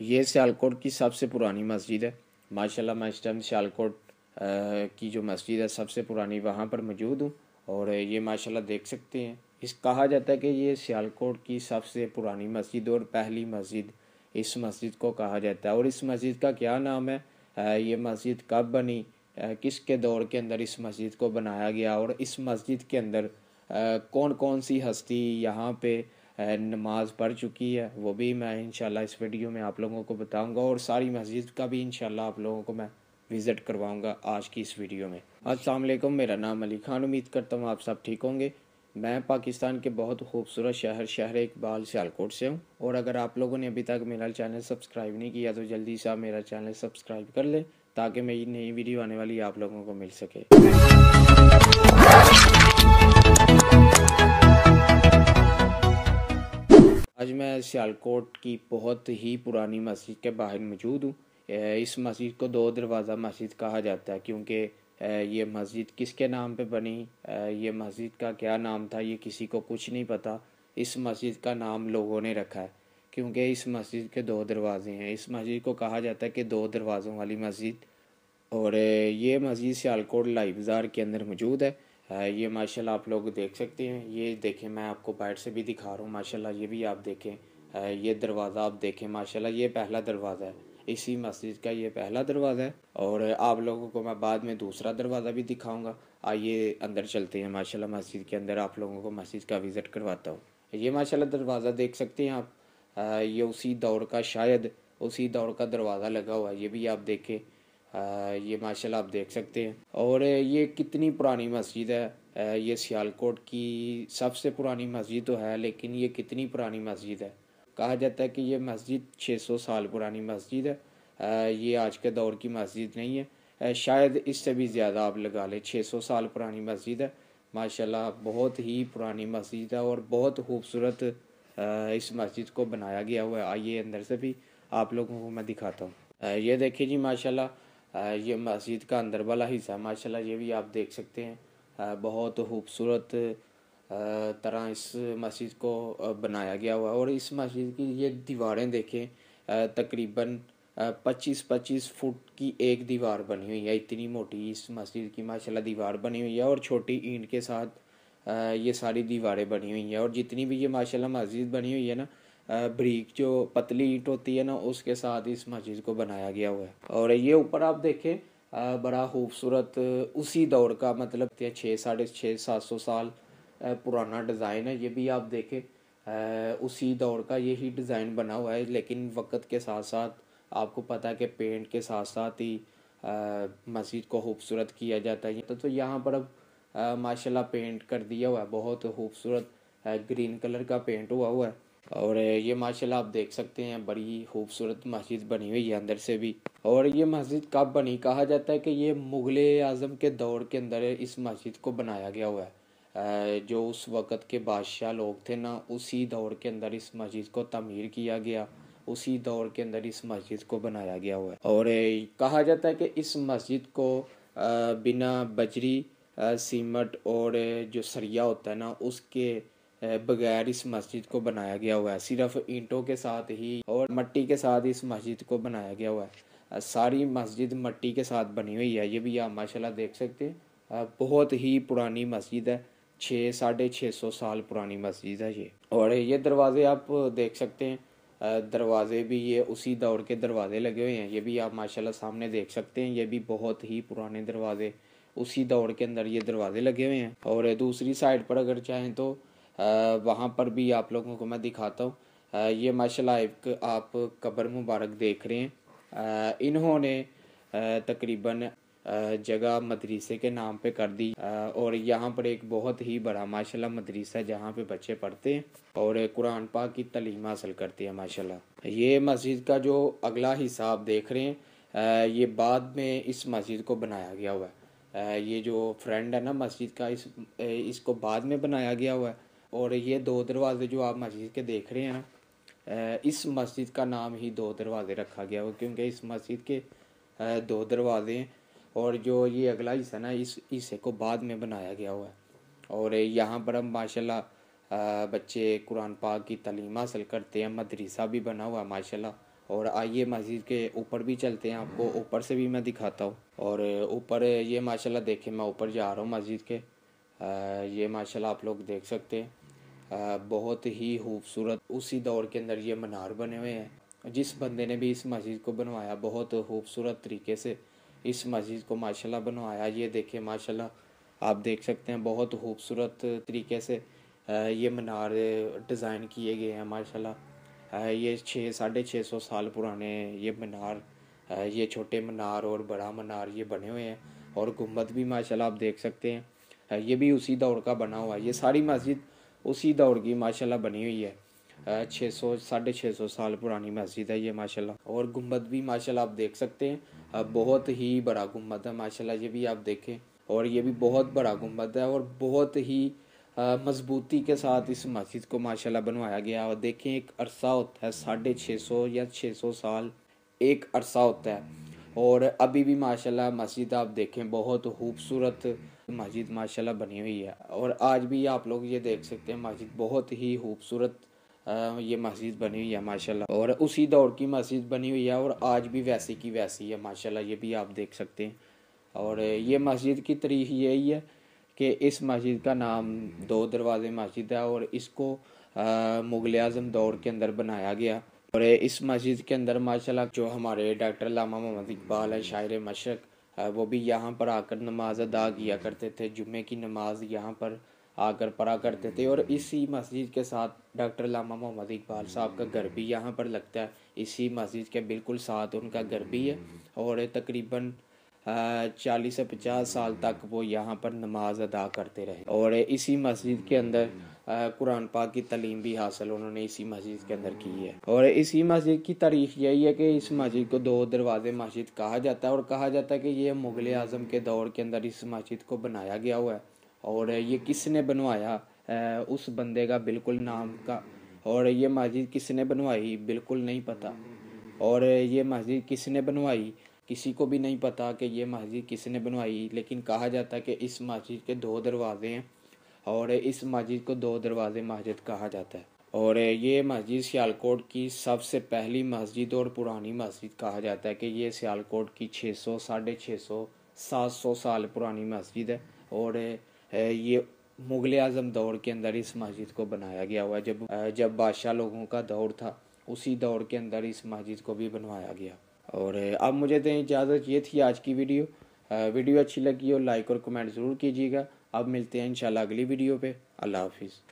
ये सियालकोट की सबसे पुरानी मस्जिद है माशाल्लाह मैं इस टाइम सियालकोट की जो मस्जिद है सबसे पुरानी वहाँ पर मौजूद हूँ और ये माशाल्लाह देख सकते हैं इस कहा जाता है कि ये सियालकोट की सबसे पुरानी मस्जिद और पहली मस्जिद इस मस्जिद को कहा जाता है और इस मस्जिद का क्या नाम है ये मस्जिद कब बनी किसके दौर के अंदर इस मस्जिद को बनाया गया और इस मस्जिद के अंदर कौन कौन सी हस्ती यहाँ पे नमाज पढ़ चुकी है वो भी मैं इनशाला इस वीडियो में आप लोगों को बताऊंगा और सारी मस्जिद का भी इंशाल्लाह आप लोगों को मैं विज़िट करवाऊंगा आज की इस वीडियो में असलम मेरा नाम अली खान उम्मीद करता हूँ आप सब ठीक होंगे मैं पाकिस्तान के बहुत खूबसूरत शहर शहर इकबाल सियालकोट से हूँ और अगर आप लोगों ने अभी तक मेरा चैनल सब्सक्राइब नहीं किया तो जल्दी से आप मेरा चैनल सब्सक्राइब कर लें ताकि मेरी नई वीडियो आने वाली आप लोगों को मिल सके आज मैं सियालकोट की बहुत ही पुरानी मस्जिद के बाहर मौजूद हूँ इस मस्जिद को दो दरवाज़ा मस्जिद कहा जाता है क्योंकि ये मस्जिद किसके नाम पे बनी ये मस्जिद का क्या नाम था ये किसी को कुछ नहीं पता इस मस्जिद का नाम लोगों ने रखा है क्योंकि इस मस्जिद के दो दरवाज़े हैं इस मस्जिद को कहा जाता है कि दो दरवाज़ों वाली मस्जिद और ये मस्जिद सियालकोट लाई बाज़ार के अंदर मौजूद है ये माशाल्लाह आप लोग देख सकते हैं ये देखें मैं आपको बाइट से भी दिखा रहा हूँ माशाल्लाह ये भी आप देखें ये दरवाज़ा आप देखें माशाल्लाह ये पहला दरवाज़ा है इसी मस्जिद का ये पहला दरवाज़ा है और आप लोगों को मैं बाद में दूसरा दरवाज़ा भी दिखाऊंगा आइए अंदर चलते हैं माशाला मस्जिद के अंदर आप लोगों को मस्जिद का विज़िट करवाता हूँ ये माशाला दरवाज़ा देख सकते हैं आप ये उसी दौड़ का शायद उसी दौड़ का दरवाज़ा लगा हुआ है ये भी आप देखें ये माशाल्लाह आप देख सकते हैं और ये कितनी पुरानी मस्जिद है ये सियालकोट की सबसे पुरानी मस्जिद तो है लेकिन ये कितनी पुरानी मस्जिद है कहा जाता है कि ये मस्जिद 600 साल पुरानी मस्जिद है ये आज के दौर की मस्जिद नहीं है शायद इससे भी ज़्यादा आप लगा लें छः साल पुरानी मस्जिद है माशाला बहुत ही पुरानी मस्जिद है और बहुत खूबसूरत इस मस्जिद को बनाया गया हुआ है आइए अंदर से भी आप लोगों को मैं दिखाता हूँ ये देखिए जी माशाल्लाह ये मस्जिद का अंदर वाला हिस्सा माशाल्लाह ये भी आप देख सकते हैं बहुत खूबसूरत तरह इस मस्जिद को बनाया गया हुआ और इस मस्जिद की ये दीवारें देखें तकरीबन पच्चीस पच्चीस फुट की एक दीवार बनी हुई है इतनी मोटी इस मस्जिद की माशाल्लाह दीवार बनी हुई है और छोटी ईंट के साथ ये सारी दीवारें बनी हुई हैं और जितनी भी ये माशाल्लाह मस्जिद बनी हुई है ना ब्रीक जो पतली ईट होती है ना उसके साथ इस मस्जिद को बनाया गया हुआ है और ये ऊपर आप देखें बड़ा खूबसूरत उसी दौर का मतलब छः साढ़े छः सात सौ साल पुराना डिज़ाइन है ये भी आप देखें उसी दौर का यही डिज़ाइन बना हुआ है लेकिन वक्त के साथ साथ आपको पता है कि पेंट के साथ साथ ही मस्जिद को खूबसूरत किया जाता है तो, तो यहाँ पर अब माशाल्लाह पेंट कर दिया हुआ है बहुत खूबसूरत ग्रीन कलर का पेंट हुआ हुआ है और ये माशाल्लाह आप देख सकते हैं बड़ी खूबसूरत मस्जिद बनी हुई है अंदर से भी और ये मस्जिद कब बनी कहा जाता है कि ये मुग़ल आज़म के दौर के अंदर इस मस्जिद को बनाया गया हुआ है जो उस वक़्त के बादशाह लोग थे ना उसी दौर के अंदर इस मस्जिद को तमीर किया गया उसी दौर के अंदर इस मस्जिद को बनाया गया हुआ है और कहा जाता है कि इस मस्जिद को बिना बजरी सीमट और जो सरिया होता है ना उसके बगैर इस मस्जिद को बनाया गया हुआ है सिर्फ ईंटों के साथ ही और मट्टी के साथ इस मस्जिद को बनाया गया हुआ है सारी मस्जिद मट्टी के साथ बनी हुई है ये भी आप माशाल्लाह देख सकते हैं बहुत ही पुरानी मस्जिद है छः साढ़े छः सौ साल पुरानी मस्जिद है ये और ये दरवाज़े आप देख सकते हैं दरवाज़े भी ये उसी दौर के दरवाज़े लगे हुए हैं ये भी आप माशाल्लाह सामने देख सकते हैं ये भी बहुत ही पुराने दरवाज़े उसी दौर के अंदर ये दरवाज़े लगे हुए हैं और दूसरी साइड पर अगर चाहें तो वहाँ पर भी आप लोगों को मैं दिखाता हूँ ये एक आप कब्र मुबारक देख रहे हैं इन्होंने तकरीबन जगह मदरसे के नाम पे कर दी और यहाँ पर एक बहुत ही बड़ा माशाल्लाह मदरसा जहाँ पे बच्चे पढ़ते हैं और कुरान पाक की तलीम हासिल करते हैं माशाल्लाह ये मस्जिद का जो अगला हिस्सा आप देख रहे हैं ये बाद में इस मस्जिद को बनाया गया हुआ है ये जो फ्रेंड है ना मस्जिद का इस इसको बाद में बनाया गया हुआ है और ये दो दरवाज़े जो आप मस्जिद के देख रहे हैं ना इस मस्जिद का नाम ही दो दरवाज़े रखा गया है क्योंकि इस मस्जिद के दो दरवाज़े हैं और जो ये अगला हिस्सा ना इस हिस्से को बाद में बनाया गया हुआ है और यहाँ पर हम माशाल्लाह बच्चे कुरान पाक की तलीम हासिल करते हैं मदरसा भी बना हुआ है माशाल्लाह और आइए मस्जिद के ऊपर भी चलते हैं आपको ऊपर से भी मैं दिखाता हूँ और ऊपर ये माशाल्लाह देखें मैं ऊपर जा रहा हूँ मस्जिद के ये माशाल्लाह आप लोग देख सकते हैं बहुत ही खूबसूरत उसी दौर के अंदर ये मनार बने हुए हैं जिस बंदे ने भी इस मस्जिद को बनवाया बहुत खूबसूरत तरीके से इस मस्जिद को माशाल्लाह बनवाया ये देखें माशाल्लाह आप देख सकते हैं बहुत खूबसूरत तरीके से ये मनार डिज़ाइन किए गए हैं माशाल्लाह ये छः साढ़े छः सौ साल पुराने ये मनार ये छोटे मनार और बड़ा मनार ये बने हुए हैं और गुम्बद भी माशाल्लाह आप देख सकते हैं है ये भी उसी दौर का बना हुआ है ये सारी मस्जिद उसी दौर की माशाल्लाह बनी हुई है छः सौ साढ़े छः सौ साल पुरानी मस्जिद है ये माशाल्लाह और गुम्बद भी माशाल्लाह आप देख सकते हैं बहुत ही बड़ा गुम्बद है माशाल्लाह ये भी आप देखें और ये भी बहुत बड़ा गुम्बद है और बहुत ही मजबूती के साथ इस मस्जिद को माशाल्लाह बनवाया गया और देखें एक अरसा होता है साढ़े छः सौ या छः सौ साल एक अरसा होता है और अभी भी माशाल्लाह मस्जिद आप देखें बहुत खूबसूरत मस्जिद माशाल्लाह बनी हुई है और आज भी आप लोग ये देख सकते हैं मस्जिद बहुत ही खूबसूरत ये मस्जिद बनी हुई है माशाल्लाह और उसी दौर की मस्जिद बनी हुई है और आज भी वैसी की वैसी है माशाल्लाह ये भी आप देख सकते हैं और ये मस्जिद की तरीक यही है कि इस मस्जिद का नाम दो दरवाज़े मस्जिद है और इसको मुग़ल अजम दौर के अंदर बनाया गया और इस मस्जिद के अंदर माशाल्लाह जो हमारे डॉक्टर लामा मोहम्मद इकबाल है शायर मशरक़ वो भी यहाँ पर आकर नमाज़ अदा किया करते थे जुम्मे की नमाज यहाँ पर आकर पढ़ा करते थे और इसी मस्जिद के साथ डॉक्टर लामा मोहम्मद इकबाल साहब का घर भी यहाँ पर लगता है इसी मस्जिद के बिल्कुल साथ उनका घर भी है और तकरीबन चालीस से पचास साल तक वो यहाँ पर नमाज अदा करते रहे और इसी मस्जिद के अंदर कुरान पाक की तलीम भी हासिल उन्होंने इसी मस्जिद के अंदर की है और इसी मस्जिद की तारीख यही है कि इस मस्जिद को दो दरवाज़े मस्जिद कहा जाता है और कहा जाता है कि ये मुग़ल आज़म के दौर के अंदर इस मस्जिद को बनाया गया हुआ है और ये किसने बनवाया उस बंदे का बिल्कुल नाम का और ये मस्जिद किसने बनवाई बिल्कुल नहीं पता और ये मस्जिद किसने बनवाई किसी को भी नहीं पता कि ये मस्जिद किसने बनवाई लेकिन कहा जाता है कि इस मस्जिद के दो दरवाज़े हैं और इस मस्जिद को दो दरवाज़े मस्जिद कहा जाता है और ये मस्जिद सियालकोट की सबसे पहली मस्जिद और पुरानी मस्जिद कहा जाता है कि ये सियालकोट की छः सौ साढ़े छः सौ सात सौ साल पुरानी मस्जिद है और ये मुग़ल आज़म दौर के अंदर इस मस्जिद को बनाया गया हुआ है जब जब बादशाह लोगों का दौर था उसी दौर के अंदर इस मस्जिद को भी बनवाया गया और अब मुझे दें तो इजाज़त ये थी आज की वीडियो वीडियो अच्छी लगी हो लाइक और कमेंट ज़रूर कीजिएगा अब मिलते हैं इंशाल्लाह अगली वीडियो पे अल्लाह हाफिज़